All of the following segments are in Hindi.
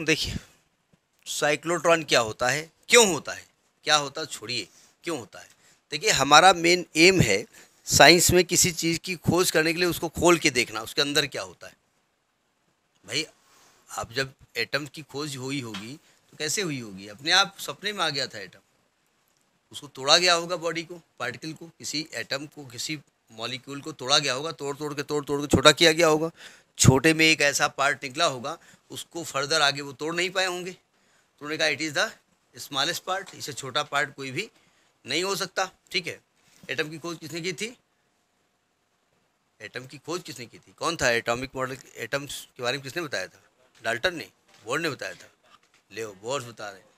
देखिए साइक्लोट्रॉन क्या होता है क्यों होता है क्या होता है छोड़िए क्यों होता है देखिए हमारा मेन एम है साइंस में किसी चीज़ की खोज करने के लिए उसको खोल के देखना उसके अंदर क्या होता है भाई आप जब एटम की खोज हुई होगी तो कैसे हुई होगी अपने आप सपने में आ गया था एटम उसको तोड़ा गया होगा बॉडी को पार्टिकल को किसी एटम को किसी मॉलिक्यूल को तोड़ा गया होगा तोड़ तोड़ के तोड़ तोड़ के छोटा किया गया होगा छोटे में एक ऐसा पार्ट निकला होगा उसको फर्दर आगे वो तोड़ नहीं पाए होंगे तो उन्होंने कहा it is the smallest part इसे छोटा पार्ट कोई भी नहीं हो सकता ठीक है एटम की खोज किसने की थी एटम की खोज किसने की थी कौन था एटॉमिक मॉडल एटम्स के बारे में किसने बताया था डाल्टन ने बोर्ड ने बताया था ले बोर्ड बता रहे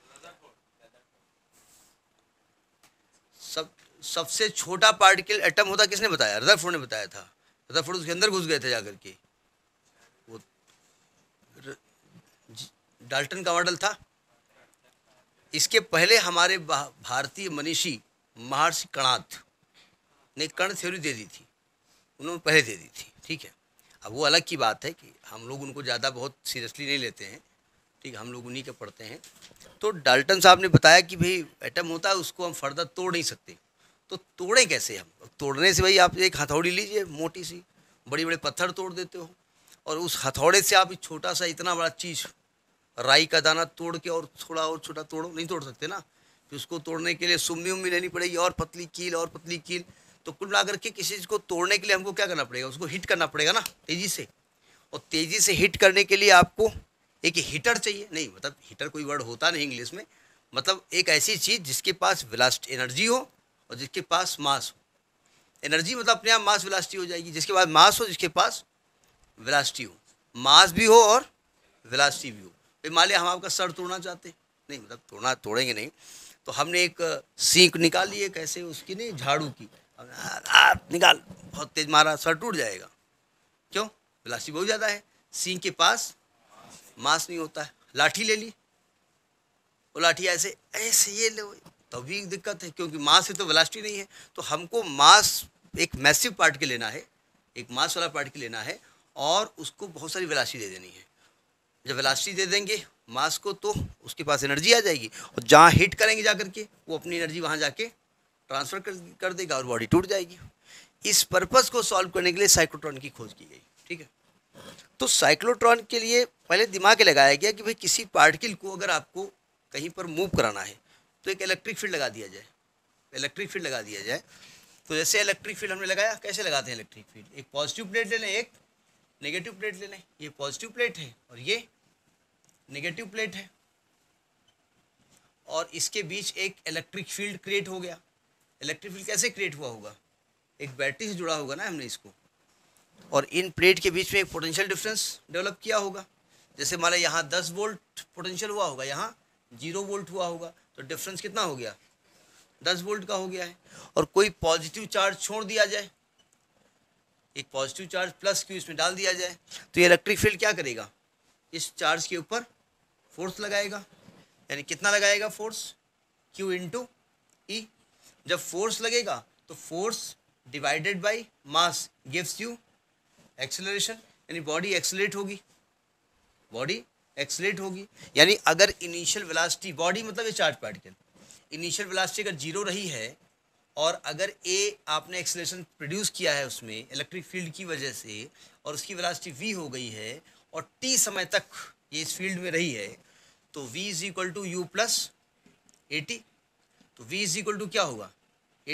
सब सबसे छोटा पार्टिकल एटम होता किसने बताया रदरफोर्ड ने बताया था रदरफोर्ड उसके अंदर घुस गए थे जाकर के डाल्टन का मॉडल था इसके पहले हमारे भारतीय मनीषी महर्षि कणाथ ने कर्ण थ्योरी दे दी थी उन्होंने पहले दे दी थी ठीक है अब वो अलग की बात है कि हम लोग उनको ज़्यादा बहुत सीरियसली नहीं लेते हैं ठीक है हम लोग उन्हीं के पढ़ते हैं तो डाल्टन साहब ने बताया कि भाई एटम होता है उसको हम फर्दर तोड़ नहीं सकते तो तोड़ें कैसे हम तोड़ने से भाई आप एक हथौड़ी लीजिए मोटी सी बड़ी बड़े पत्थर तोड़ देते हो और उस हथौड़े से आप छोटा सा इतना बड़ा चीज़ राई का दाना तोड़ के और थोड़ा और छोटा तोड़ो नहीं तोड़ सकते ना फिर उसको तोड़ने के लिए सुम्मी उम्मी लेनी पड़ेगी और पतली कील और पतली कील तो कुल मिलाकर के किसी चीज़ को तोड़ने के लिए हमको क्या करना पड़ेगा उसको हिट करना पड़ेगा ना तेज़ी से और तेज़ी से हिट करने के लिए आपको एक हीटर चाहिए नहीं मतलब हीटर कोई वर्ड होता नहीं इंग्लिश में मतलब एक ऐसी चीज़ जिसके पास विलास्ट एनर्जी हो और जिसके पास मास हो एनर्जी मतलब अपने आप मास विलास्टी हो जाएगी जिसके पास मास हो जिसके पास विलास्टी हो मास भी हो और विलास्टी भी हो माले हम आपका सर तोड़ना चाहते नहीं मतलब तोड़ना तोड़ेंगे नहीं तो हमने एक सीख निकाली एक कैसे उसकी नहीं झाड़ू की निकाल बहुत तेज मारा सर टूट जाएगा क्यों प्लास्टिक बहुत ज़्यादा है सीख के पास मांस नहीं होता है लाठी ले ली वो लाठी ऐसे ऐसे ये ले तभी तो दिक्कत है क्योंकि मांस से तो वेलास्टी नहीं है तो हमको मांस एक मैसिव पार्ट के लेना है एक मांस वाला पार्ट के लेना है और उसको बहुत सारी वेलास्टी दे देनी है जब वेलासिटी दे देंगे मास को तो उसके पास एनर्जी आ जाएगी और जहाँ हिट करेंगे जा करके वो अपनी एनर्जी वहाँ जाके ट्रांसफ़र कर कर देगा और बॉडी टूट जाएगी इस पर्पज़ को सॉल्व करने के लिए साइक्लोट्रॉन की खोज की गई ठीक है तो साइक्लोट्रॉन के लिए पहले दिमाग लगाया गया कि भाई किसी पार्टिकल को अगर आपको कहीं पर मूव कराना है तो एक इलेक्ट्रिक फील्ड लगा दिया जाए इलेक्ट्रिक फील्ड लगा दिया जाए तो जैसे इलेक्ट्रिक फील्ड हमने लगाया कैसे लगाते हैं इलेक्ट्रिक फील्ड एक पॉजिटिव प्लेट ले लें एक नेगेटिव प्लेट ले लें ये पॉजिटिव प्लेट है और ये नेगेटिव प्लेट है और इसके बीच एक इलेक्ट्रिक फील्ड क्रिएट हो गया इलेक्ट्रिक फील्ड कैसे क्रिएट हुआ होगा एक बैटरी से जुड़ा होगा ना हमने इसको और इन प्लेट के बीच में एक पोटेंशियल डिफरेंस डेवलप किया होगा जैसे हमारा यहाँ दस वोल्ट पोटेंशियल हुआ होगा यहाँ जीरो वोल्ट हुआ होगा तो डिफरेंस कितना हो गया दस वोल्ट का हो गया है और कोई पॉजिटिव चार्ज छोड़ दिया जाए एक पॉजिटिव चार्ज प्लस क्यू इसमें डाल दिया जाए तो ये इलेक्ट्रिक फील्ड क्या करेगा इस चार्ज के ऊपर फोर्स लगाएगा यानी कितना लगाएगा फोर्स क्यू इंटू ई जब फोर्स लगेगा तो force divided by mass gives you acceleration यानी बॉडी एक्सेलेट होगी बॉडी एक्सेलेट होगी यानी अगर इनिशियल वेलासिटी बॉडी मतलब ये चार्ज पार्टिकल इनिशियल वेलासिटी अगर जीरो रही है और अगर ए आपने एक्सेलेशन प्रोड्यूस किया है उसमें इलेक्ट्रिक फील्ड की वजह से और उसकी वेलासिटी वी हो गई है और टी समय तक ये इस फील्ड में रही है तो v is equal to u plus a t तो v इज इक्वल टू क्या होगा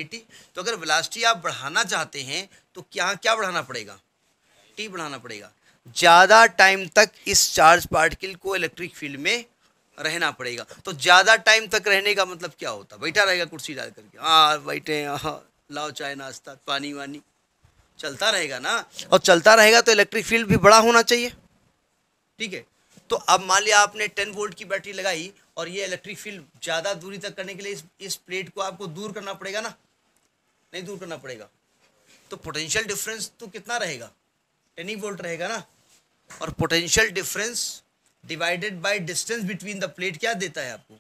एटी तो अगर वेलासिटी आप बढ़ाना चाहते हैं तो क्या क्या बढ़ाना पड़ेगा टी बढ़ाना पड़ेगा ज़्यादा टाइम तक इस चार्ज पार्टिकल को इलेक्ट्रिक फील्ड में रहना पड़ेगा तो ज़्यादा टाइम तक रहने का मतलब क्या होता बैठा रहेगा कुर्सी डाल करके हाँ बैठे हाँ लाओ चाय नाश्ता पानी वानी चलता रहेगा ना और चलता रहेगा तो इलेक्ट्रिक फील्ड भी बड़ा होना चाहिए ठीक है तो अब मान लिया आपने टेन वोल्ट की बैटरी लगाई और ये इलेक्ट्रिक फील्ड ज़्यादा दूरी तक करने के लिए इस इस प्लेट को आपको दूर करना पड़ेगा ना नहीं दूर करना पड़ेगा तो पोटेंशियल डिफरेंस तो कितना रहेगा टेन ही वोल्ट रहेगा ना और potential difference divided by distance between the plate क्या देता है आपको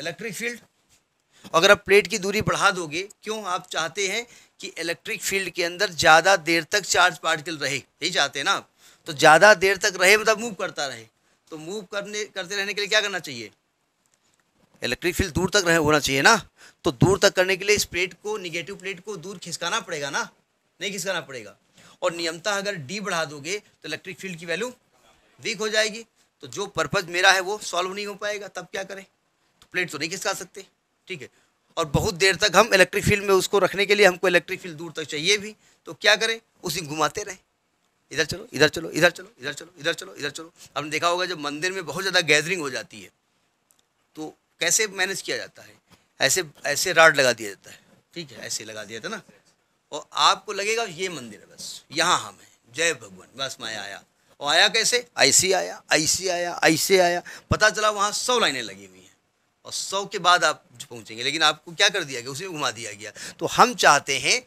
इलेक्ट्रिक फील्ड अगर आप प्लेट की दूरी बढ़ा दोगे क्यों आप चाहते हैं कि इलेक्ट्रिक फील्ड के अंदर ज़्यादा देर तक चार्ज पार्टिकल रहे यही चाहते हैं ना आप तो ज़्यादा देर तक रहे मतलब मूव करता रहे तो मूव करने करते रहने के लिए क्या करना चाहिए इलेक्ट्रिक फील्ड दूर तक रहे होना चाहिए ना तो दूर तक करने के लिए इस प्लेट को निगेटिव प्लेट को दूर खिसकाना पड़ेगा ना नहीं खिसकाना पड़ेगा और नियमता अगर डी बढ़ा दोगे तो इलेक्ट्रिक फील्ड की वैल्यू वीक हो जाएगी तो जो पर्पज़ मेरा है वो सॉल्व नहीं हो पाएगा तब क्या करें तो प्लेट तो नहीं खिसका सकते ठीक है और बहुत देर तक हम इलेक्ट्रिक फील्ड में उसको रखने के लिए हमको इलेक्ट्रिक फील्ड दूर तक चाहिए भी तो क्या करें उसी घुमाते रहें इधर चलो इधर चलो इधर चलो इधर चलो इधर चलो इधर चलो आपने देखा होगा जब मंदिर में बहुत ज़्यादा गैदरिंग हो जाती है तो कैसे मैनेज किया जाता है ऐसे ऐसे राड लगा दिया जाता है ठीक है ऐसे लगा दिया था ना और आपको लगेगा ये मंदिर है बस यहाँ हम हैं जय भगवान बस मैं आया और आया कैसे ऐसे आया ऐसे आया ऐसे आया पता चला वहाँ सौ लाइनें लगी हुई हैं और सौ के बाद आप पहुँचेंगे लेकिन आपको क्या कर दिया गया उसे घुमा दिया गया तो हम चाहते हैं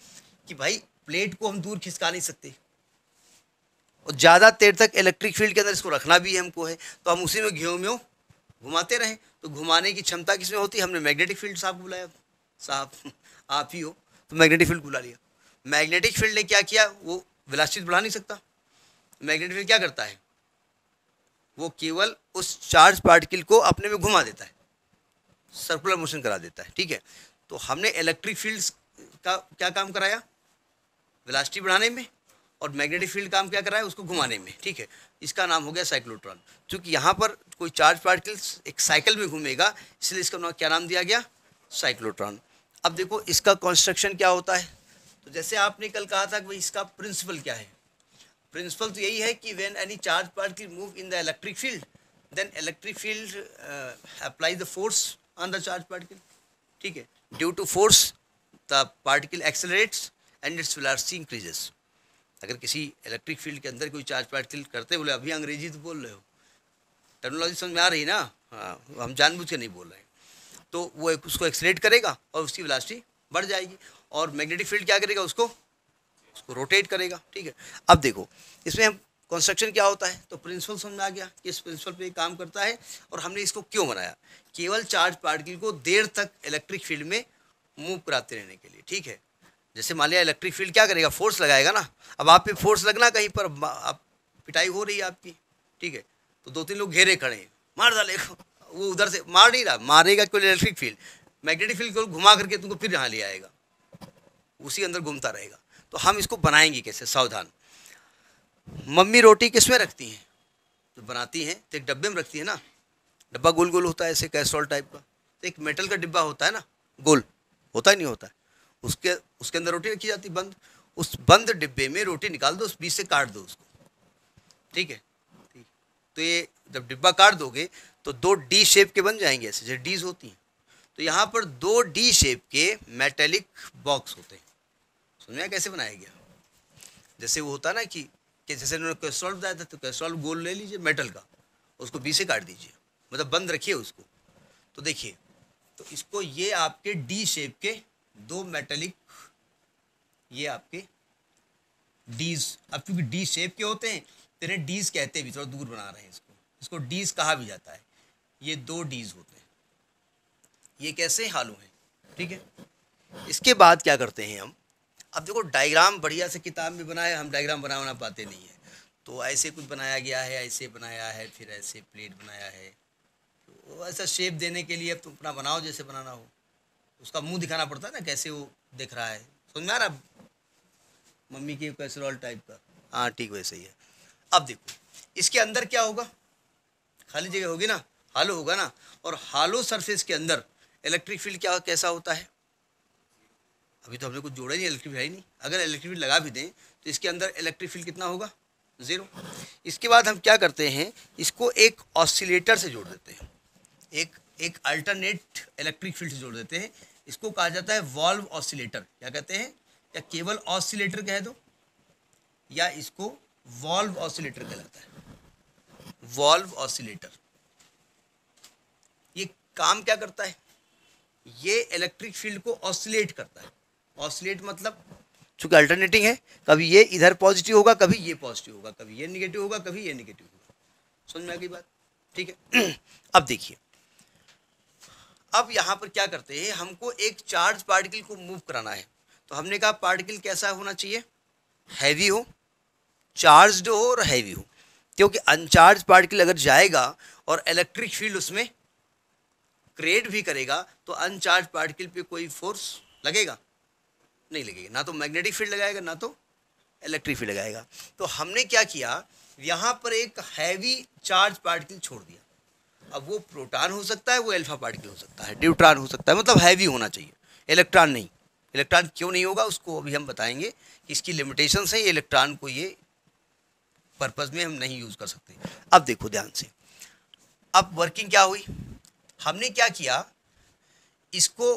कि भाई प्लेट को हम दूर खिसका नहीं सकते और ज़्यादा देर तक इलेक्ट्रिक फील्ड के अंदर इसको रखना भी हमको है तो हम उसी में घ्यों में घुमाते रहें तो घुमाने की क्षमता किसमें होती है हमने मैग्नेटिक फील्ड साहब बुलाया साहब आप ही हो तो मैग्नेटिक फील्ड बुला लिया मैग्नेटिक फील्ड ने क्या किया वो विलासित बढ़ा नहीं सकता मैग्नेटिक फील्ड क्या करता है वो केवल उस चार्ज पार्टिकल को अपने में घुमा देता है सर्कुलर मोशन करा देता है ठीक है तो हमने इलेक्ट्रिक फील्ड्स का क्या काम कराया वेलासिटी बढ़ाने में और मैग्नेटिक फील्ड काम क्या कर रहा है उसको घुमाने में ठीक है इसका नाम हो गया साइक्लोट्रॉन क्योंकि यहाँ पर कोई चार्ज पार्टिकल्स एक साइकिल में घूमेगा इसलिए इसका नाम क्या नाम दिया गया साइक्लोट्रॉन अब देखो इसका कंस्ट्रक्शन क्या होता है तो जैसे आपने कल कहा था कि भाई इसका प्रिंसिपल क्या है प्रिंसिपल तो यही है कि when any charge particle move in the electric field then electric field apply the force on the charge particle ठीक है due to force the particle accelerates and its velocity increases अगर किसी इलेक्ट्रिक फील्ड के अंदर कोई चार्ज पार्टिकल करते बोले अभी अंग्रेजी तो बोल रहे हो टेक्नोलॉजी समझ में आ रही ना हाँ हम जानबूझ के नहीं बोल रहे तो वो एक उसको एक्सलेट करेगा और उसकी वेलोसिटी बढ़ जाएगी और मैग्नेटिक फील्ड क्या करेगा उसको उसको रोटेट करेगा ठीक है अब देखो इसमें हम कंस्ट्रक्शन क्या होता है तो प्रिंसिपल समझ आ गया कि इस प्रिंसिपल पे काम करता है और हमने इसको क्यों बनाया केवल चार्ज पार्टिकल को देर तक इलेक्ट्रिक फील्ड में मूव कराते रहने के लिए ठीक है जैसे मान लिया इलेक्ट्रिक फील्ड क्या करेगा फोर्स लगाएगा ना अब आप पे फोर्स लगना कहीं पर आप पिटाई हो रही है आपकी ठीक है तो दो तीन लोग घेरे खड़े हैं मार डाले वो उधर से मार नहीं रहा मारेगा क्यों इलेक्ट्रिक फील्ड मैग्नेटिक फील्ड को घुमा करके तुमको फिर यहाँ ले आएगा उसी अंदर घूमता रहेगा तो हम इसको बनाएंगे कैसे सावधान मम्मी रोटी किस में रखती हैं तो बनाती हैं तो एक डब्बे में रखती है ना डब्बा गोल गोल होता है ऐसे कैसोल टाइप का तो एक मेटल का डिब्बा होता है ना गोल होता ही नहीं होता है उसके उसके अंदर रोटी रखी जाती बंद उस बंद डिब्बे में रोटी निकाल दो उस बीच से काट दो उसको ठीक है ठीक तो ये जब डिब्बा काट दोगे तो दो डी शेप के बन जाएंगे ऐसे जैसे डीज होती हैं तो यहाँ पर दो डी शेप के मेटेलिक बॉक्स होते हैं समझ कैसे बनाया गया जैसे वो होता ना कि कि जैसे उन्होंने कैस्ट्रॉल बताया था तो कैस्ट्रॉल गोल ले लीजिए मेटल का उसको बी से काट दीजिए मतलब बंद रखिए उसको तो देखिए तो इसको ये आपके डी शेप के दो मेटेलिक ये आपके डीज अब क्योंकि डी शेप के होते हैं तो इन्हें डीज कहते भी थोड़ा दूर बना रहे हैं इसको इसको डीज कहा भी जाता है ये दो डीज होते हैं ये कैसे हालू हैं ठीक है इसके बाद क्या करते हैं हम अब देखो डायग्राम बढ़िया से किताब में बनाए हम डायग्राम बना बना पाते नहीं हैं तो ऐसे कुछ बनाया गया है ऐसे बनाया है फिर ऐसे प्लेट बनाया है तो ऐसा शेप देने के लिए अब तुम अपना बनाओ जैसे बनाना हो उसका मुंह दिखाना पड़ता है ना कैसे वो देख रहा है समझ में आ रहा मम्मी के कैसरॉल टाइप का हाँ ठीक वैसे ही है अब देखो इसके अंदर क्या होगा खाली जगह होगी ना हालो होगा ना और हालो सरफेस के अंदर इलेक्ट्रिक फील्ड क्या कैसा होता है अभी तो हमने कुछ जोड़ा नहीं इलेक्ट्रिक फील्ड है ही नहीं अगर इलेक्ट्रिक फील्ड लगा भी दें तो इसके अंदर इलेक्ट्रिक फील्ड कितना होगा ज़ीरो इसके बाद हम क्या करते हैं इसको एक ऑसिलेटर से जोड़ देते हैं एक एक अल्टरनेट इलेक्ट्रिक फील्ड से जोड़ देते हैं इसको कहा जाता है वॉल्व ऑसिलेटर क्या कहते हैं या केवल ऑसिलेटर कह दो या इसको वॉल्व ऑसिलेटर कहलाता है वॉल्व ऑसिलेटर ये काम क्या करता है ये इलेक्ट्रिक फील्ड को ऑसिलेट करता है ऑसिलेट मतलब चूंकि अल्टरनेटिंग है कभी ये इधर पॉजिटिव होगा कभी ये पॉजिटिव होगा कभी ये निगेटिव होगा कभी ये निगेटिव होगा समझ में आ गई बात ठीक है अब देखिए अब यहाँ पर क्या करते हैं हमको एक चार्ज पार्टिकल को मूव कराना है तो हमने कहा पार्टिकल कैसा होना चाहिए हैवी हो चार्ज हो और हैवी हो क्योंकि अनचार्ज पार्टिकल अगर जाएगा और इलेक्ट्रिक फील्ड उसमें क्रिएट भी करेगा तो अनचार्ज पार्टिकल पे कोई फोर्स लगेगा नहीं लगेगा ना तो मैग्नेटिक फील्ड लगाएगा ना तो इलेक्ट्रिक फील्ड लगाएगा तो हमने क्या किया यहाँ पर एक हैवी चार्ज पार्टिकल छोड़ दिया अब वो प्रोटॉन हो सकता है वो अल्फ़ा पार्टिकल हो सकता है न्यूट्रॉन हो सकता है मतलब हैवी होना चाहिए इलेक्ट्रॉन नहीं इलेक्ट्रॉन क्यों नहीं होगा उसको अभी हम बताएंगे कि इसकी लिमिटेशन है इलेक्ट्रॉन को ये पर्पज़ में हम नहीं यूज़ कर सकते अब देखो ध्यान से अब वर्किंग क्या हुई हमने क्या किया इसको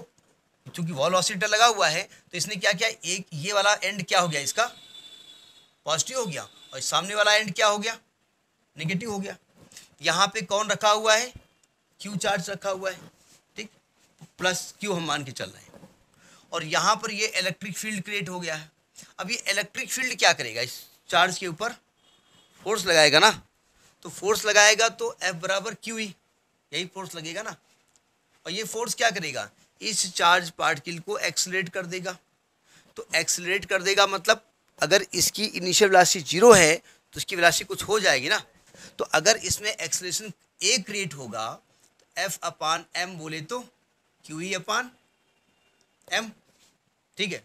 चूंकि वॉल ऑसिटर लगा हुआ है तो इसने क्या किया एक ये वाला एंड क्या हो गया इसका पॉजिटिव हो गया और सामने वाला एंड क्या हो गया नेगेटिव हो गया यहाँ पे कौन रखा हुआ है क्यू चार्ज रखा हुआ है ठीक प्लस क्यू हम मान के चल रहे हैं और यहाँ पर ये इलेक्ट्रिक फील्ड क्रिएट हो गया है अब ये इलेक्ट्रिक फील्ड क्या करेगा इस चार्ज के ऊपर फोर्स लगाएगा ना तो फोर्स लगाएगा तो एफ बराबर क्यू ही e, यही फोर्स लगेगा ना और ये फोर्स क्या करेगा इस चार्ज पार्टिकल को एक्सलेट कर देगा तो एक्सलेट कर देगा मतलब अगर इसकी इनिशियल वेलोसिटी जीरो है तो इसकी वेलोसिटी कुछ हो जाएगी ना तो अगर इसमें एक्सलेशन ए क्रिएट होगा तो एफ अपान एम बोले तो क्यू ई अपान एम ठीक है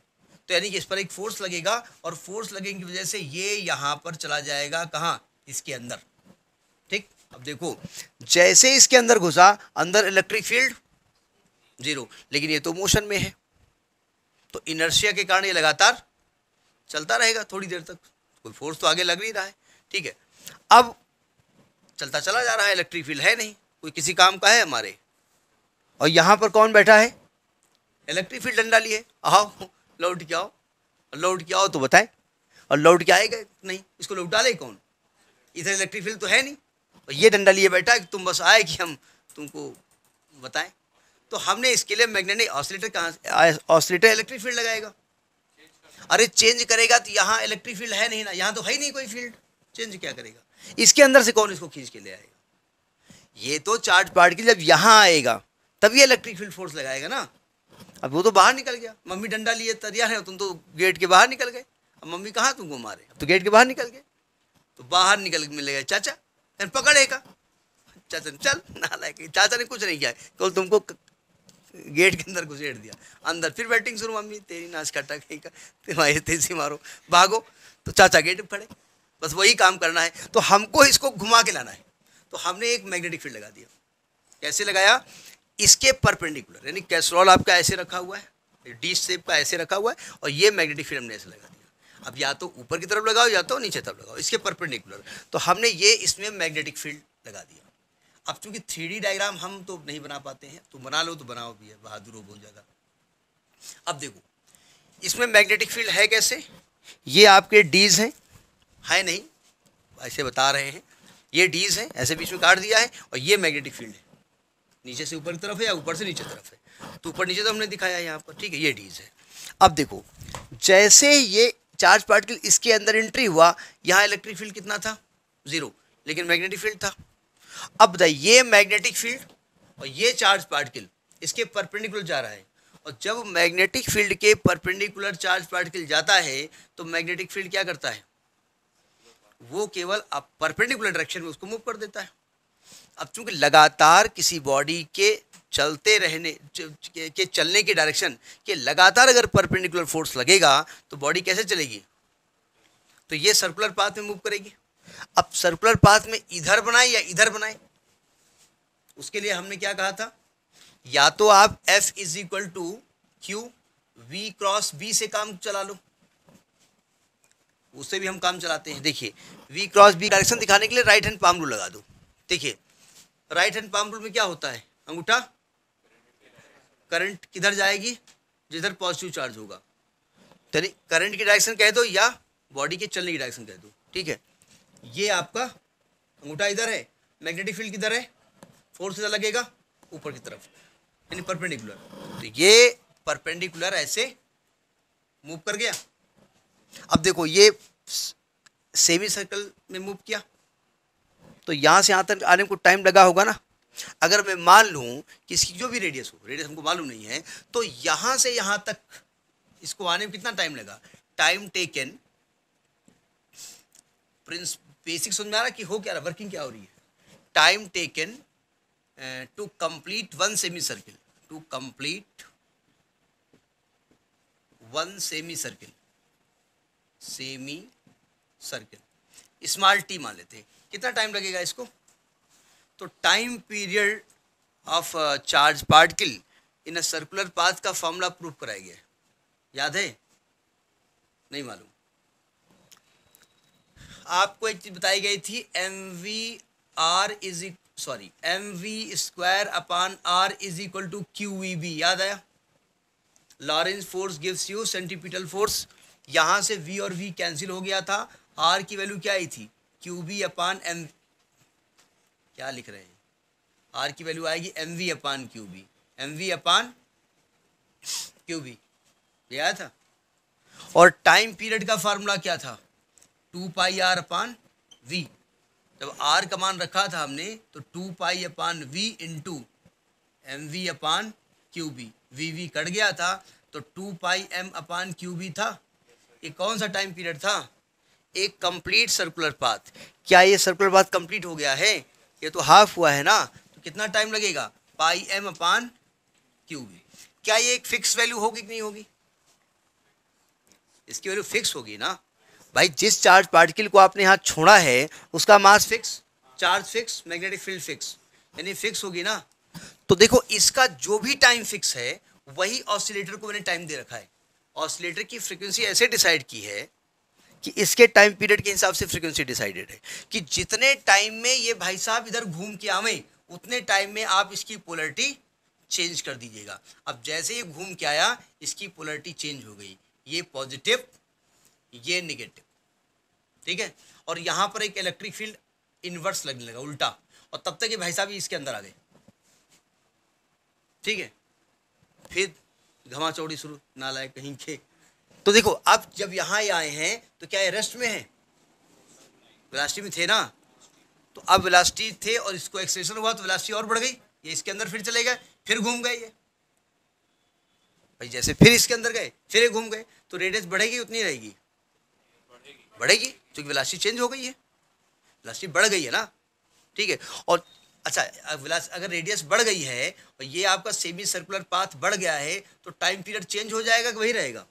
तो यानी कि इस पर एक फोर्स लगेगा और फोर्स लगने की वजह से ये यहाँ पर चला जाएगा कहाँ इसके अंदर ठीक अब देखो जैसे इसके अंदर घुसा अंदर इलेक्ट्रिक फील्ड जीरो लेकिन ये तो मोशन में है तो इनर्शिया के कारण ये लगातार चलता रहेगा थोड़ी देर तक कोई फोर्स तो आगे लग नहीं रहा है ठीक है अब चलता चला जा रहा है इलेक्ट्रिक फील्ड है नहीं कोई किसी काम का है हमारे और यहाँ पर कौन बैठा है इलेक्ट्रिक फील्ड डंडा लिए आओ लौट के आओ लौट के आओ तो बताए और लौट के आएगा नहीं इसको लौट डाले कौन इधर इलेक्ट्रिक फील्ड तो है नहीं और ये डंडा लिए बैठा है कि तुम बस आए कि हम तुमको बताएं तो हमने इसके लिए मैग्नेटिक ऑसिलेटर कहाँ ऑसिलेटर इलेक्ट्रिक फील्ड लगाएगा अरे चेंज करेगा तो यहाँ इलेक्ट्रिक फील्ड है नहीं ना यहाँ तो है ही नहीं कोई फील्ड चेंज क्या करेगा इसके अंदर से कौन इसको खींच के ले आएगा ये तो चार्ज पार्टिकल जब यहाँ आएगा तब ये इलेक्ट्रिक फील्ड फोर्स लगाएगा ना अब वो तो बाहर निकल गया मम्मी डंडा लिए तैयार है तुम तो गेट के बाहर निकल गए अब मम्मी कहाँ तुमको मारे अब तो गेट के बाहर निकल गए तो बाहर निकल गए चाचा एन पकड़ेगा चाचा ने चल नाला चाचा ने कुछ नहीं किया केवल तुमको गेट के अंदर घुसेड़ दिया अंदर फिर बैटिंग शुरू मम्मी तेरी नाच काटा कहीं का तेजी मारो भागो तो चाचा गेट खड़े बस वही काम करना है तो हमको इसको घुमा के लाना है तो हमने एक मैग्नेटिक फील्ड लगा दिया कैसे लगाया इसके परपेंडिकुलर यानी कैसरॉल आपका ऐसे रखा हुआ है डी शेप का ऐसे रखा हुआ है और ये मैग्नेटिक फील्ड हमने ऐसे लगा दिया अब या तो ऊपर की तरफ लगाओ या तो नीचे तरफ लगाओ इसके परपेंडिकुलर तो हमने ये इसमें मैग्नेटिक फील्ड लगा दिया अब चूंकि थ्री डायग्राम हम तो नहीं बना पाते हैं तो बना लो तो बनाओ भी है बहादुर हो बहुत ज़्यादा अब देखो इसमें मैग्नेटिक फील्ड है कैसे ये आपके डीज हैं है नहीं ऐसे बता रहे हैं ये डीज है ऐसे बीच में काट दिया है और ये मैग्नेटिक फील्ड है नीचे से ऊपर की तरफ है या ऊपर से नीचे तरफ है तो ऊपर नीचे तो हमने दिखाया यहाँ पर ठीक है ये डीज है अब देखो जैसे ये चार्ज पार्टिकल इसके अंदर एंट्री हुआ यहाँ इलेक्ट्रिक फील्ड कितना था ज़ीरो लेकिन मैग्नेटिक फील्ड था अब बताइए ये मैग्नेटिक फील्ड और ये चार्ज पार्टिकल इसके परपेंडिकुलर जा रहा है और जब मैग्नेटिक फील्ड के परपेंडिकुलर चार्ज पार्टिकल जाता है तो मैग्नेटिक फील्ड क्या करता है वो केवल अब परपेंडिकुलर डायरेक्शन में उसको मूव कर देता है अब चूंकि लगातार किसी बॉडी के चलते रहने के चलने के डायरेक्शन के लगातार अगर परपेंडिकुलर फोर्स लगेगा तो बॉडी कैसे चलेगी तो ये सर्कुलर पाथ में मूव करेगी अब सर्कुलर पाथ में इधर बनाए या इधर बनाए उसके लिए हमने क्या कहा था या तो आप F is equal to Q V cross B से काम चला लो उससे भी हम काम चलाते हैं देखिए वी क्रॉस बी डायरेक्शन दिखाने के लिए राइट हैंड पाम रूल लगा दो देखिए राइट हैंड पाम रूल में क्या होता है अंगूठा करंट किधर जाएगी जिधर पॉजिटिव चार्ज होगा यानी करंट की डायरेक्शन कह दो या बॉडी के चलने की डायरेक्शन कह दो ठीक है ये आपका अंगूठा इधर है मैग्नेटिक फील्ड किधर है फोर्स इधर लगेगा ऊपर की तरफ यानी परपेंडिकुलर तो ये परपेंडिकुलर ऐसे मूव कर गया अब देखो ये सेमी सर्कल में मूव किया तो यहाँ से यहाँ तक आने को टाइम लगा होगा ना अगर मैं मान लूँ कि इसकी जो भी रेडियस हो रेडियस हमको मालूम नहीं है तो यहाँ से यहाँ तक इसको आने में कितना टाइम लगा टाइम टेकन प्रिंस बेसिक समझ में आ रहा कि हो क्या रहा वर्किंग क्या हो रही है time taken to complete one semi circle to complete one semi circle semi circle small T मान लेते हैं कितना टाइम लगेगा इसको तो time period of charge particle in a circular path का फॉर्मूला प्रूव कराया गया याद है नहीं मालूम आपको एक चीज़ बताई गई थी M V R is sorry M V square upon R is equal to Q V B याद आया Lorentz force gives you centripetal force यहाँ से वी और वी कैंसिल हो गया था आर की वैल्यू क्या आई थी क्यू बी अपान एम क्या लिख रहे हैं आर की वैल्यू आएगी M V upon Q B M V upon Q B आया था और टाइम पीरियड का फार्मूला क्या था two pi R upon V जब आर का मान रखा था हमने तो two pi upon V two M V upon Q B V V cut गया था तो two pi M upon Q B था ये कौन सा टाइम पीरियड था एक कंप्लीट सर्कुलर पाथ क्या ये सर्कुलर पाथ कंप्लीट हो गया है ये तो हाफ हुआ है ना तो कितना टाइम लगेगा पाई एम अपान क्यूब क्या ये एक फिक्स वैल्यू होगी कि नहीं होगी इसकी वैल्यू फिक्स होगी ना भाई जिस चार्ज पार्टिकल को आपने यहाँ छोड़ा है उसका mass fix charge fix magnetic field fix यानी फिक्स होगी ना तो देखो इसका जो भी टाइम फिक्स है वही ऑसिलेटर को मैंने टाइम दे रखा है ऑसिलेटर की फ्रिक्वेंसी ऐसे डिसाइड की है कि इसके टाइम पीरियड के हिसाब से फ्रीक्वेंसी डिसाइडेड है कि जितने टाइम में ये भाई साहब इधर घूम के आवे उतने टाइम में आप इसकी पोलरिटी चेंज कर दीजिएगा अब जैसे ये घूम के आया इसकी पोलरिटी चेंज हो गई ये पॉजिटिव ये निगेटिव ठीक है और यहाँ पर एक इलेक्ट्रिक फील्ड इन्वर्स लगने लगा उल्टा और तब तक ये भाई साहब इसके अंदर आ गए ठीक है फिर घमा चौड़ी शुरू लाए कहीं के तो देखो अब जब यहाँ ही आए हैं तो क्या ये रेस्ट में है वेलास्टी में थे ना तो अब वेलास्टी थे और इसको एक्सेशन हुआ तो वेलास्टी और बढ़ गई ये इसके अंदर फिर चले गए फिर घूम गए ये भाई जैसे फिर इसके अंदर गए फिर ये घूम गए तो रेडियस बढ़ेगी उतनी रहेगी बढ़ेगी क्योंकि वेलास्टी चेंज हो गई है वेलास्टी बढ़ गई है ना ठीक है और अच्छा विलास अगर रेडियस बढ़ गई है और ये आपका सेमी सर्कुलर पाथ बढ़ गया है तो टाइम पीरियड चेंज हो जाएगा कि वही रहेगा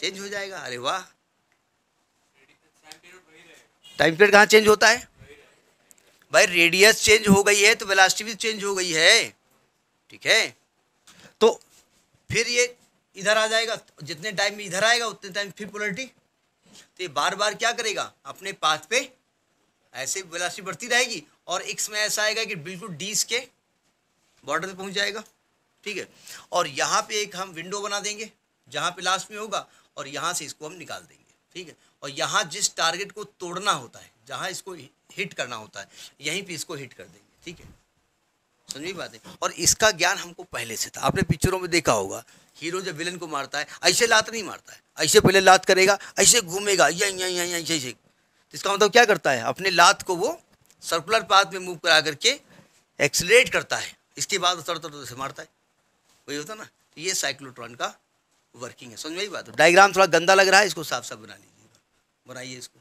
चेंज हो जाएगा अरे वाह टाइम पीरियड कहाँ चेंज होता है भाई रेडियस चेंज हो गई है तो वेलासिटी भी चेंज हो गई है ठीक है तो फिर ये इधर आ जाएगा जितने टाइम में इधर आएगा उतने टाइम फिर पोलिटी तो ये बार बार क्या करेगा अपने पाथ पे ऐसे वेलासिटी बढ़ती रहेगी और एक्स में ऐसा आएगा कि बिल्कुल डीस के बॉर्डर पर पहुंच जाएगा ठीक है और यहाँ पे एक हम विंडो बना देंगे जहाँ पे लास्ट में होगा और यहाँ से इसको हम निकाल देंगे ठीक है और यहाँ जिस टारगेट को तोड़ना होता है जहाँ इसको हिट करना होता है यहीं पे इसको हिट कर देंगे ठीक है समझी बात है और इसका ज्ञान हमको पहले से था आपने पिक्चरों में देखा होगा हीरो जब विलन को मारता है ऐसे लात नहीं मारता है ऐसे पहले लात करेगा ऐसे घूमेगा यहीं यहीं यहीं ऐसे तो इसका मतलब क्या करता है अपने लात को वो सर्कुलर पाथ में मूव करा करके एक्सलेट करता है इसके बाद उतर तरह से मारता है वही होता ना तो ये साइक्लोट्रॉन का वर्किंग है समझ में ही बात है तो डायग्राम थोड़ा गंदा लग रहा है इसको साफ साफ बना लीजिएगा बनाइए इसको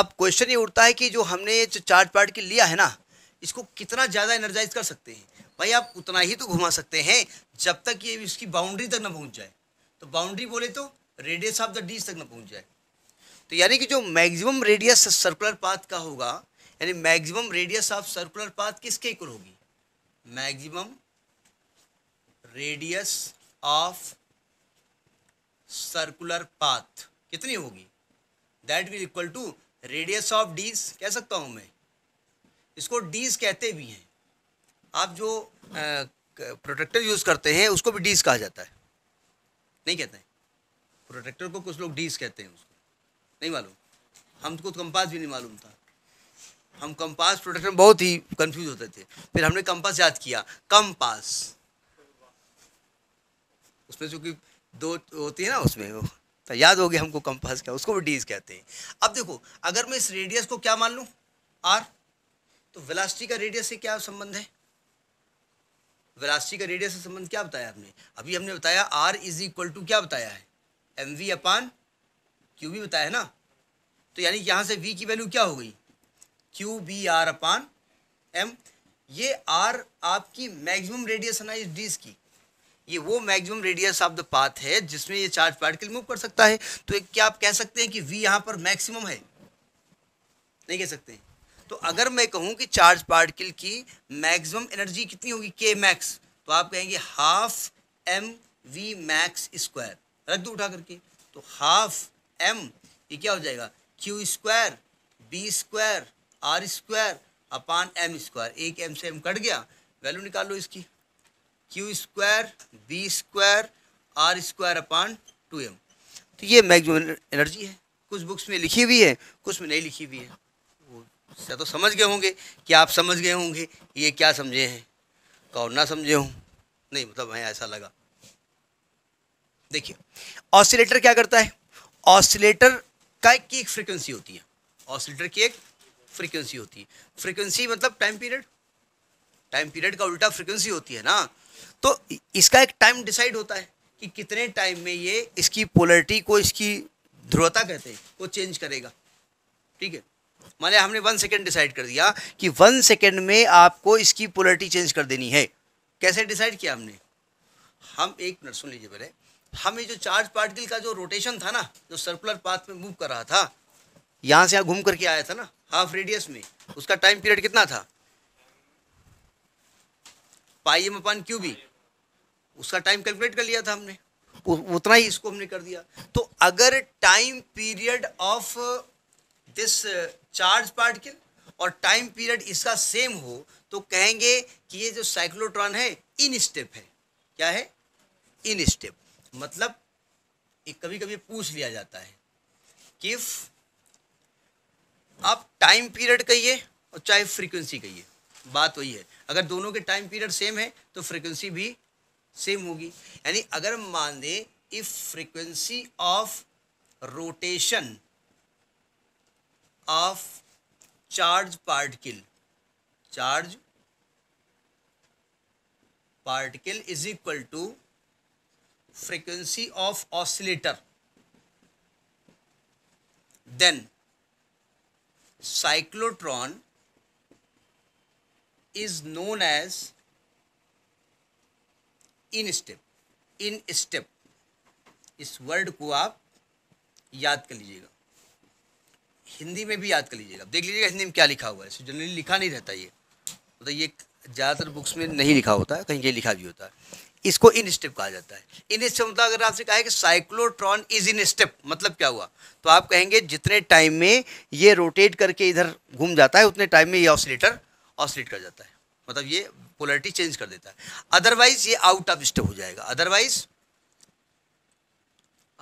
अब क्वेश्चन ये उठता है कि जो हमने ये चार्ट पार्ट के लिया है ना इसको कितना ज़्यादा एनर्जाइज कर सकते हैं भाई आप उतना ही तो घुमा सकते हैं जब तक ये इसकी बाउंड्री तक ना पहुंच जाए तो बाउंड्री बोले तो रेडियस ऑफ द डीज तक ना पहुंच जाए तो यानी कि जो मैक्सिमम रेडियस सर्कुलर पाथ का होगा यानी maximum radius of circular path किसके इक्वल होगी maximum radius of circular path कितनी होगी that will equal to radius of dees कह सकता हूँ मैं इसको डीज कहते भी हैं आप जो प्रोटेक्टर यूज़ करते हैं उसको भी डीज कहा जाता है नहीं कहते हैं प्रोटेक्टर को कुछ लोग डीज कहते हैं उसको नहीं मालूम हमको तो कंपास भी नहीं मालूम था हम कंपास प्रोडक्शन में बहुत ही कंफ्यूज होते थे फिर हमने कंपास याद किया कंपास उसमें चूंकि दो होती है ना उसमें वो तो याद हो गया हमको कंपास क्या उसको भी डीज कहते हैं अब देखो अगर मैं इस रेडियस को क्या मान लूँ आर तो वेलासिटी का रेडियस से क्या संबंध है वेलासिटी का रेडियस से संबंध क्या बताया हमने अभी हमने बताया आर इज इक्वल टू क्या बताया है एम वी अपान क्यू भी बताया है ना तो यानी यहाँ से वी की वैल्यू क्या हो गई Q B R upon M ये आर आपकी मैक्सिमम रेडियस है ना इस डिस की ये वो maximum radius of the path है जिसमें ये चार्ज पार्टिकल मूव कर सकता है तो एक क्या आप कह सकते हैं कि वी यहाँ पर मैक्सिमम है नहीं कह सकते तो अगर मैं कहूँ कि चार्ज पार्टिकल की मैक्सिमम एनर्जी कितनी होगी के मैक्स तो आप कहेंगे half M V max square रख दो उठा करके तो हाफ एम ये क्या हो जाएगा Q square B square R square upon M square एक एम से एम कट गया वैल्यू निकाल लो इसकी Q square B square R square upon two M तो ये मैक्सिमम एनर्जी है कुछ बुक्स में लिखी हुई है कुछ में नहीं लिखी हुई है वो तो समझ गए होंगे कि आप समझ गए होंगे ये क्या समझे हैं और ना समझे हों नहीं मतलब हमें ऐसा लगा देखिए ऑसिलेटर क्या करता है ऑसिलेटर का की एक फ्रिक्वेंसी होती है ऑसिलेटर की एक फ्रिक्वेंसी होती है फ्रिक्वेंसी मतलब टाइम पीरियड टाइम पीरियड का उल्टा फ्रिक्वेंसी होती है ना तो इसका एक टाइम डिसाइड होता है कि कितने टाइम में ये इसकी पोलरिटी को इसकी ध्रुवता कहते हैं वो चेंज करेगा ठीक है माने हमने वन सेकेंड डिसाइड कर दिया कि वन सेकेंड में आपको इसकी पोलरिटी चेंज कर देनी है कैसे डिसाइड किया हमने हम एक मिनट सुन लीजिए पहले हमें जो चार्ज पार्टिकल का जो रोटेशन था ना जो सर्कुलर पाथ में मूव कर रहा था यहाँ से यहाँ घूम करके आया था ना हाफ रेडियस में उसका टाइम पीरियड कितना था पाई एम अपन क्यू भी उसका टाइम कैलकुलेट कर लिया था हमने उतना ही इसको हमने कर दिया तो अगर time period of this charge particle और टाइम पीरियड इसका सेम हो तो कहेंगे कि ये जो साइक्लोट्रॉन है इन स्टेप है क्या है इन स्टेप मतलब एक कभी कभी पूछ लिया जाता है कि आप टाइम पीरियड कहिए और चाहे फ्रीक्वेंसी कहिए बात वही है अगर दोनों के टाइम पीरियड सेम है तो फ्रीक्वेंसी भी सेम होगी यानी अगर मान दें if frequency of rotation of charge particle charge particle is equal to frequency of oscillator then cyclotron is known as in step in step इस वर्ड को आप याद कर लीजिएगा हिंदी में भी याद कर लीजिएगा देख लीजिएगा हिंदी में क्या लिखा हुआ है इसे जनरली लिखा नहीं रहता ये मतलब तो ये ज़्यादातर बुक्स में नहीं लिखा होता है कहीं कहीं लिखा भी होता है इसको इन स्टेप कहा जाता है इन स्टेप मतलब अगर आपसे कहा है कि साइक्लोट्रॉन इज इन स्टेप मतलब क्या हुआ तो आप कहेंगे जितने टाइम में ये रोटेट करके इधर घूम जाता है उतने टाइम में ये ऑसिलेटर ऑसिलेट कर जाता है मतलब ये पोलरिटी चेंज कर देता है अदरवाइज ये आउट ऑफ स्टेप हो जाएगा otherwise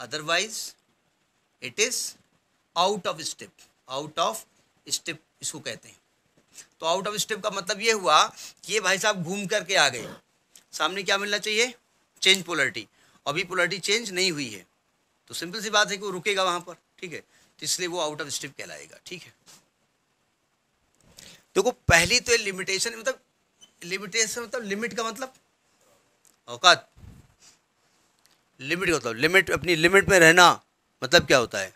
otherwise it is out of step out of step इसको कहते हैं तो आउट ऑफ स्टेप का मतलब ये हुआ कि ये भाई साहब घूम करके आ गए सामने क्या मिलना चाहिए चेंज पोलरिटी अभी पोलरिटी चेंज नहीं हुई है तो सिंपल सी बात है कि वो रुकेगा वहां पर ठीक है तो इसलिए वो आउट ऑफ स्ट्रिप कहलाएगा ठीक है देखो तो पहली तो लिमिटेशन मतलब लिमिटेशन मतलब लिमिट का मतलब औकात लिमिट का मतलब लिमिट अपनी लिमिट में रहना मतलब क्या होता है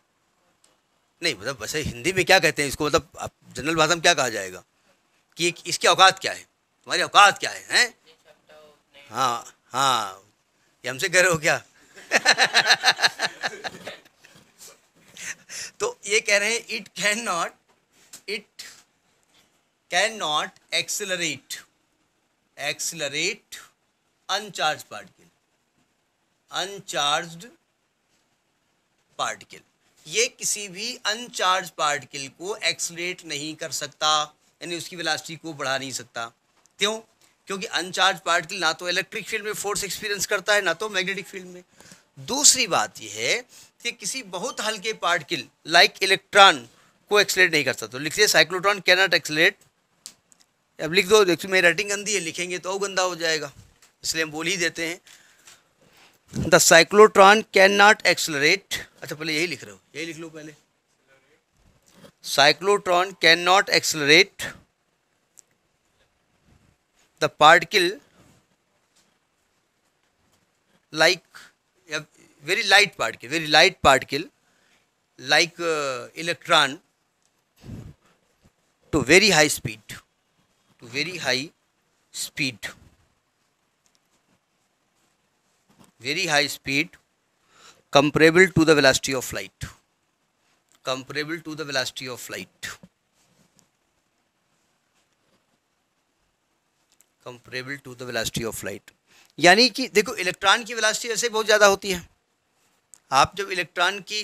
नहीं मतलब वैसे हिंदी में क्या कहते हैं इसको मतलब जनरल भाषा में क्या कहा जाएगा कि इसके औकात क्या है तुम्हारी औकात क्या है हैं हाँ हाँ ये हमसे कह रहे हो क्या तो ये कह रहे हैं it can not it can not accelerate accelerate uncharge particle uncharge particle ये किसी भी अनचार्ज पार्टिकल को एक्सलरेट नहीं कर सकता यानी उसकी वेलासिटी को बढ़ा नहीं सकता क्यों क्योंकि अनचार्ज पार्टिकल ना तो इलेक्ट्रिक फील्ड में फोर्स एक्सपीरियंस करता है ना तो मैग्नेटिक फील्ड में दूसरी बात यह है कि किसी बहुत हल्के पार्टिकल लाइक इलेक्ट्रॉन को एक्सलेट नहीं कर सकता तो लिखिए साइक्लोट्रॉन कैनॉट एक्सलेट अब लिख दो देखिए मेरी राइटिंग गंदी है लिखेंगे तो गंदा हो जाएगा इसलिए हम बोल ही देते हैं the cyclotron can not accelerate अच्छा पहले यही लिख रहे हो यही लिख लो पहले cyclotron can not accelerate the particle like a very light particle very light particle like uh, electron to very high speed to very high speed very high speed comparable to the velocity of light comparable to the velocity of light comparable to the velocity of light यानी कि देखो इलेक्ट्रॉन की वेलासिटी ऐसे बहुत ज़्यादा होती है आप जब इलेक्ट्रॉन की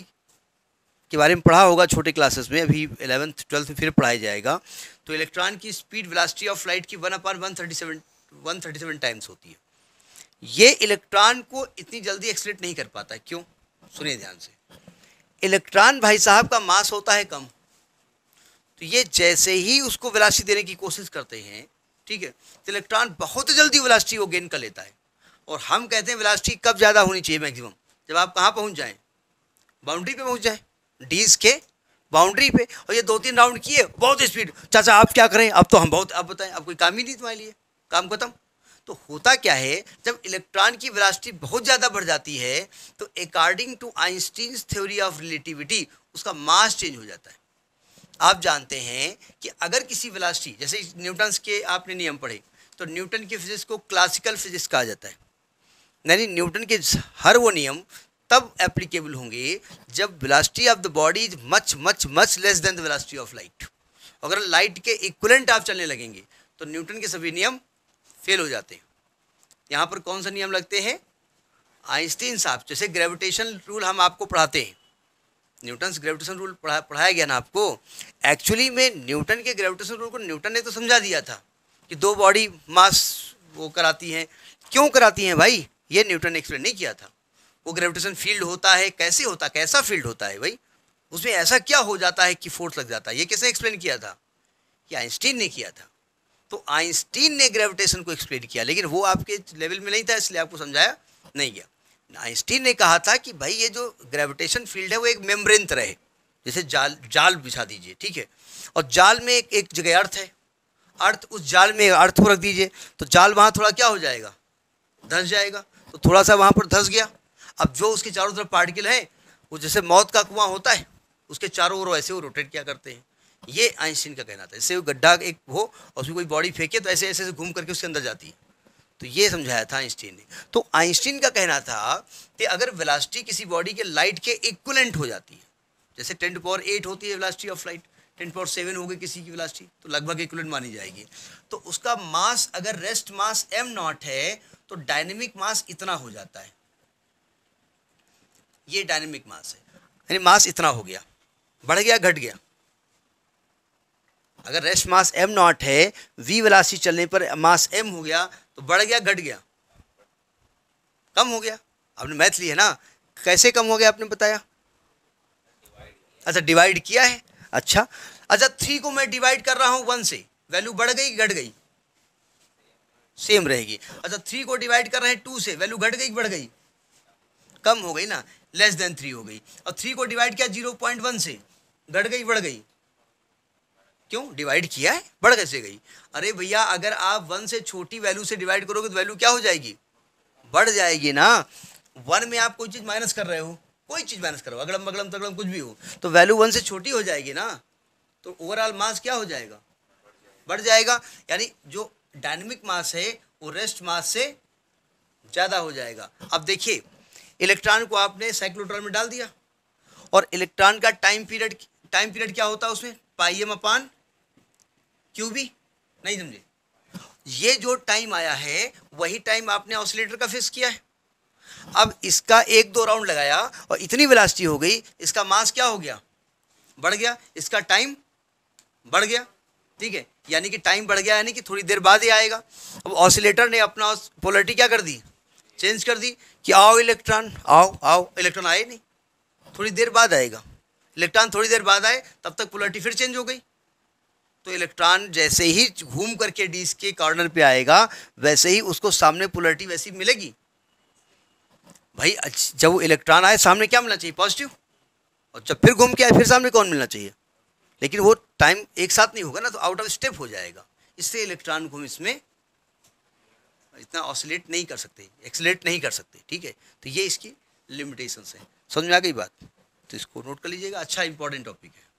के बारे में पढ़ा होगा छोटे क्लासेस में अभी एलेवंथ ट्वेल्थ में फिर पढ़ाया जाएगा तो इलेक्ट्रॉन की स्पीड वेलासिटी ऑफ लाइट की one upon one thirty seven one thirty seven times होती है ये इलेक्ट्रॉन को इतनी जल्दी एक्सलेट नहीं कर पाता क्यों सुनिए ध्यान से इलेक्ट्रॉन भाई साहब का मास होता है कम तो ये जैसे ही उसको वेलासिटी देने की कोशिश करते हैं ठीक है तो इलेक्ट्रॉन बहुत जल्दी वेलासिटी वो गेन कर लेता है और हम कहते हैं वेलासिटी कब ज़्यादा होनी चाहिए मैक्सिमम जब आप कहाँ पहुँच जाएँ बाउंड्री पे पहुँच जाएँ डीज के बाउंड्री पे और ये दो तीन राउंड किए बहुत स्पीड चाचा आप क्या करें अब तो हम बहुत आप बताएं अब कोई काम ही नहीं तुम्हारे लिए काम खत्म तो होता क्या है जब इलेक्ट्रॉन की वेलोसिटी बहुत ज़्यादा बढ़ जाती है तो according to Einstein theory of relativity उसका मास चेंज हो जाता है आप जानते हैं कि अगर किसी वेलासिटी जैसे न्यूटन्स के आपने नियम पढ़े तो न्यूटन की फिजिक्स को क्लासिकल फिजिक्स कहा जाता है यानी न्यूटन के हर वो नियम तब एप्लीकेबल होंगे जब velocity of the body is much much much less than the of light अगर लाइट के इक्वलेंट आप चलने लगेंगे तो न्यूटन के सभी नियम फेल हो जाते हैं यहाँ पर कौन सा नियम लगते हैं आइंस्टीन साहब जैसे ग्रेविटेशन रूल हम आपको पढ़ाते हैं न्यूटन ग्रेविटेशन रूल पढ़ा पढ़ाया गया ना आपको एक्चुअली में न्यूटन के ग्रेविटेशन रूल को न्यूटन ने तो समझा दिया था कि दो बॉडी मास वो कराती हैं क्यों कराती हैं भाई ये न्यूटन ने एक्सप्लेन नहीं किया था वो ग्रेविटेशन फील्ड होता है कैसे होता कैसा फील्ड होता है भाई उसमें ऐसा क्या हो जाता है कि फोर्स लग जाता है ये कैसे एक्सप्लेन किया था कि आइंस्टीन ने किया था तो आइंस्टीन ने ग्रेविटेशन को एक्सप्लेन किया लेकिन वो आपके लेवल में नहीं था इसलिए आपको समझाया नहीं गया आइंस्टीन ने कहा था कि भाई ये जो ग्रेविटेशन फील्ड है वो एक मेम्ब्रेन तरह है जैसे जाल जाल बिछा दीजिए ठीक है और जाल में एक एक जगह अर्थ है अर्थ उस जाल में अर्थ को रख दीजिए तो जाल वहाँ थोड़ा क्या हो जाएगा धंस जाएगा तो थोड़ा सा वहाँ पर धंस गया अब जो उसके चारों तरफ पार्टिकल हैं वो जैसे मौत का कुआं होता है उसके चारों ओर ऐसे वो रोटेट क्या करते हैं ये आइंस्टीन का कहना था जैसे वो गड्ढा एक हो और उसमें कोई बॉडी फेंके तो ऐसे ऐसे घूम करके उसके अंदर जाती है तो ये समझाया था आइंस्टीन ने तो आइंस्टीन का कहना था कि अगर वेलास्टी किसी बॉडी के लाइट के इक्वलेंट हो जाती है जैसे टेन पावर एट होती है velocity of light ten power seven होगी किसी की वेलास्टी तो लगभग इक्वलेंट मानी जाएगी तो उसका मास अगर रेस्ट मास एम नॉट है तो डायनेमिक मास इतना हो जाता है ये डायनेमिक मास है यानी मास इतना हो गया बढ़ गया घट गया अगर रेस्ट मास एम नॉट है वी वेलासिटी चलने पर मास एम हो गया तो बढ़ गया घट गया कम हो गया आपने मैथ लिया ना कैसे कम हो गया आपने बताया अच्छा डिवाइड किया है अच्छा अच्छा थ्री को मैं डिवाइड कर रहा हूँ वन से वैल्यू बढ़ गई घट गई सेम रहेगी अच्छा थ्री को डिवाइड कर रहे हैं टू से वैल्यू घट गई बढ़ गई कम हो गई ना लेस देन थ्री हो गई और थ्री को डिवाइड किया जीरो पॉइंट वन से घट गई बढ़ गई क्यों डिवाइड किया है बढ़ कैसे गई अरे भैया अगर आप वन से छोटी वैल्यू से डिवाइड करोगे तो वैल्यू क्या हो जाएगी बढ़ जाएगी ना वन में आप कोई चीज़ माइनस कर रहे हो कोई चीज़ माइनस करो अगड़म बगड़म तगड़म कुछ भी हो तो वैल्यू वन से छोटी हो जाएगी ना तो ओवरऑल मास क्या हो जाएगा बढ़ जाएगा यानी जो डायनेमिक मास है वो रेस्ट मास से ज़्यादा हो जाएगा अब देखिए इलेक्ट्रॉन को आपने साइक्लोट्रॉन में डाल दिया और इलेक्ट्रॉन का टाइम पीरियड टाइम पीरियड क्या होता है उसमें पाई एम अपान क्यों भी नहीं समझे ये जो टाइम आया है वही टाइम आपने ऑसिलेटर का फिक्स किया है अब इसका एक दो राउंड लगाया और इतनी वेलासिटी हो गई इसका मास क्या हो गया बढ़ गया इसका टाइम बढ़ गया ठीक है यानी कि टाइम बढ़ गया यानी कि थोड़ी देर बाद ही आएगा अब ऑसिलेटर ने अपना पोलरिटी क्या कर दी चेंज कर दी कि आओ इलेक्ट्रॉन आओ आओ इलेक्ट्रॉन आए नहीं थोड़ी देर बाद आएगा इलेक्ट्रॉन थोड़ी देर बाद आए तब तक पोलरिटी फिर चेंज हो गई तो इलेक्ट्रॉन जैसे ही घूम करके डी के कॉर्नर पे आएगा वैसे ही उसको सामने पोलरिटी वैसी मिलेगी भाई जब इलेक्ट्रॉन आए सामने क्या मिलना चाहिए पॉजिटिव और जब फिर घूम के आए फिर सामने कौन मिलना चाहिए लेकिन वो टाइम एक साथ नहीं होगा ना तो आउट ऑफ स्टेप हो जाएगा इससे इलेक्ट्रॉन को हम इसमें इतना ऑसिलेट नहीं कर सकते एक्सलेट नहीं कर सकते ठीक है तो ये इसकी लिमिटेशंस है समझ में आ गई बात तो इसको नोट कर लीजिएगा अच्छा इंपॉर्टेंट टॉपिक है